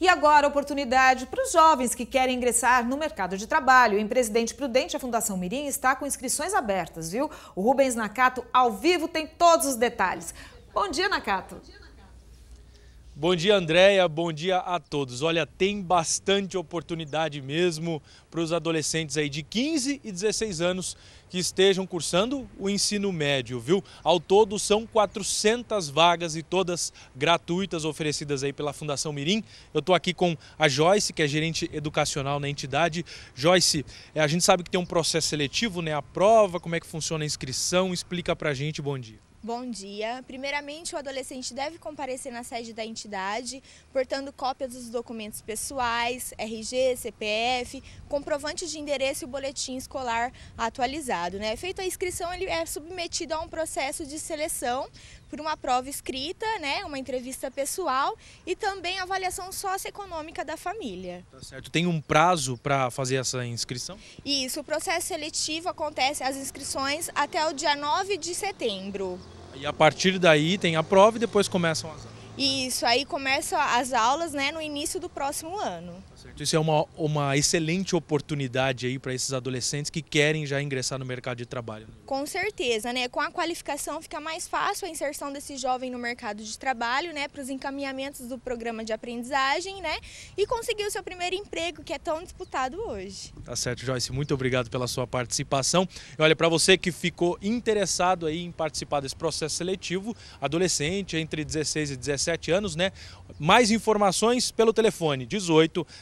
E agora, oportunidade para os jovens que querem ingressar no mercado de trabalho. Em Presidente Prudente, a Fundação Mirim está com inscrições abertas, viu? O Rubens Nakato, ao vivo, tem todos os detalhes. Bom dia, Nakato. Bom dia, Nakato. Bom dia, Andréia. Bom dia a todos. Olha, tem bastante oportunidade mesmo para os adolescentes aí de 15 e 16 anos que estejam cursando o ensino médio, viu? Ao todo são 400 vagas e todas gratuitas oferecidas aí pela Fundação Mirim. Eu estou aqui com a Joyce, que é gerente educacional na entidade. Joyce, é, a gente sabe que tem um processo seletivo, né? A prova, como é que funciona a inscrição? Explica para a gente. Bom dia. Bom dia. Primeiramente, o adolescente deve comparecer na sede da entidade, portando cópias dos documentos pessoais, RG, CPF, comprovante de endereço e boletim escolar atualizado. Né? Feita a inscrição, ele é submetido a um processo de seleção por uma prova escrita, né, uma entrevista pessoal e também avaliação socioeconômica da família. Tá certo. Tem um prazo para fazer essa inscrição? Isso, o processo seletivo acontece as inscrições até o dia 9 de setembro. E a partir daí tem a prova e depois começam as aulas. Isso, aí começam as aulas né, no início do próximo ano. Isso é uma, uma excelente oportunidade aí para esses adolescentes que querem já ingressar no mercado de trabalho. Né? Com certeza, né? Com a qualificação fica mais fácil a inserção desse jovem no mercado de trabalho, né? Para os encaminhamentos do programa de aprendizagem, né? E conseguir o seu primeiro emprego, que é tão disputado hoje. Tá certo, Joyce. Muito obrigado pela sua participação. E olha, para você que ficou interessado aí em participar desse processo seletivo, adolescente entre 16 e 17 anos, né? Mais informações pelo telefone 18